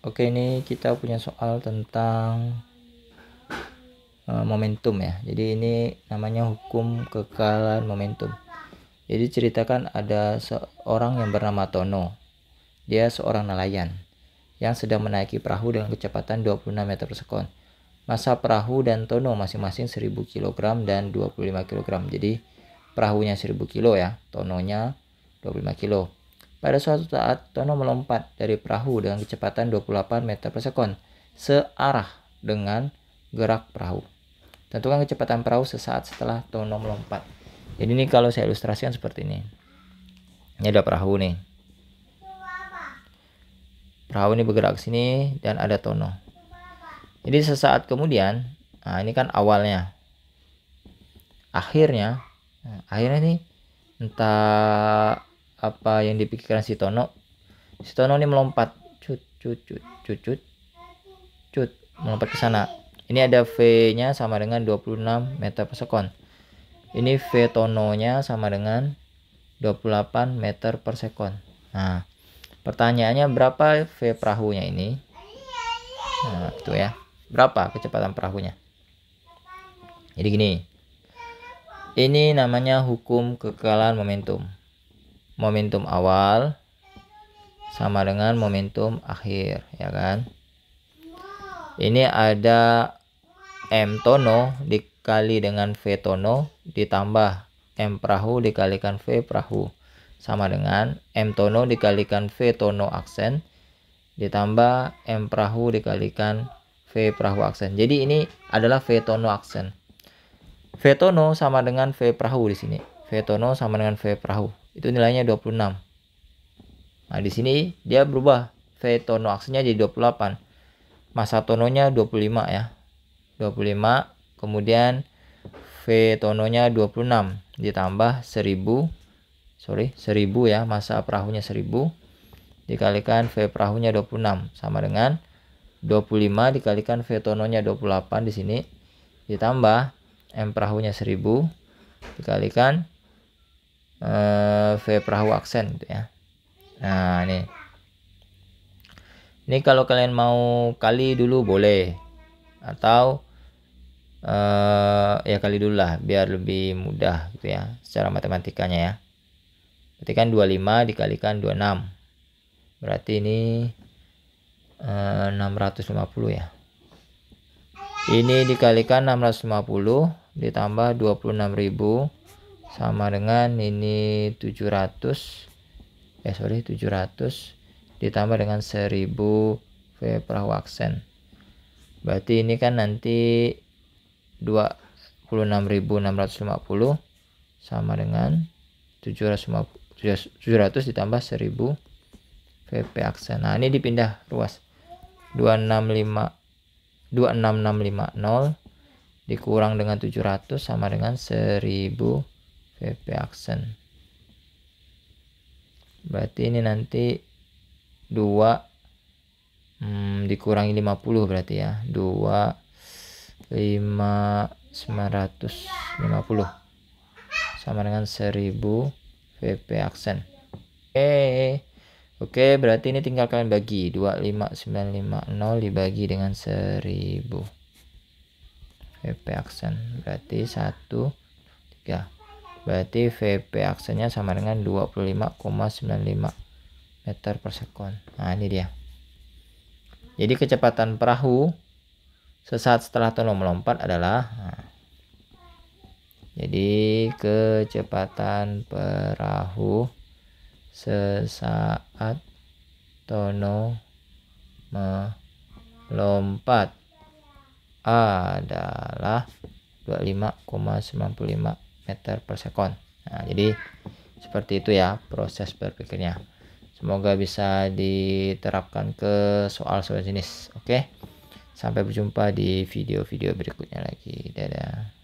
Oke, ini kita punya soal tentang eh, momentum ya. Jadi ini namanya hukum kekalan momentum. Jadi ceritakan ada seorang yang bernama Tono. Dia seorang nelayan yang sedang menaiki perahu dengan kecepatan 26 meter per sekon. Masa perahu dan Tono masing-masing 1000 kg dan 25 kg. Jadi perahunya 1000 kg ya, Tononya 25 kg. Pada suatu saat, Tono melompat dari perahu dengan kecepatan 28 meter per sekon, searah dengan gerak perahu. Tentukan kecepatan perahu sesaat setelah Tono melompat. Jadi ini kalau saya ilustrasikan seperti ini. Ini ada perahu nih. Perahu ini bergerak ke sini dan ada Tono. Jadi sesaat kemudian, nah ini kan awalnya. Akhirnya, nah, akhirnya nih entah apa yang dipikirkan si Tono si Tono ini melompat cut cut cut cut cut cut melompat ke sana ini ada V nya sama dengan 26 meter per sekon ini V tononya sama dengan 28 meter per sekon nah pertanyaannya berapa V perahunya ini nah itu ya berapa kecepatan perahunya jadi gini ini namanya hukum kekekalan momentum momentum awal sama dengan momentum akhir ya kan ini ada M tono dikali dengan V tono ditambah M perahu dikalikan V perahu sama dengan M tono dikalikan V tono aksen ditambah M perahu dikalikan V perahu aksen jadi ini adalah V tono aksen V tono sama dengan V perahu di sini V tono sama dengan V perahu itu nilainya 26. Nah, di sini dia berubah. V tono aksinya jadi 28. Masa tononya 25 ya. 25, kemudian V tononya 26 ditambah 1000 sorry 1000 ya masa perahunya 1000 dikalikan V perahunya 26 sama dengan 25 dikalikan V tononya 28 di sini ditambah M perahunya 1000 dikalikan uh, eh, V perahu aksen gitu ya nah ini ini kalau kalian mau kali dulu boleh atau uh, ya kali dulu lah biar lebih mudah gitu ya secara matematikanya ya berarti kan 25 dikalikan 26 berarti ini eh, uh, 650 ya ini dikalikan 650 ditambah 26.000 sama dengan ini 700 eh sorry 700 ditambah dengan 1000 V perahu aksen berarti ini kan nanti 26.650 sama dengan 750, 700 ditambah 1000 VP aksen nah ini dipindah ruas 265 26650 dikurang dengan 700 sama dengan 1000 VP aksen berarti ini nanti 2 hmm, dikurangi 50 berarti ya 2 5 950 sama dengan 1000 VP aksen oke okay. oke okay, berarti ini tinggal kalian bagi 25950 dibagi dengan 1000 VP aksen berarti 1 3 berarti VP aksennya sama dengan 25,95 meter per sekon nah ini dia jadi kecepatan perahu sesaat setelah Tono melompat adalah nah, jadi kecepatan perahu sesaat Tono melompat adalah 25,95 meter per second nah, jadi seperti itu ya proses berpikirnya semoga bisa diterapkan ke soal-soal jenis oke sampai berjumpa di video-video berikutnya lagi dadah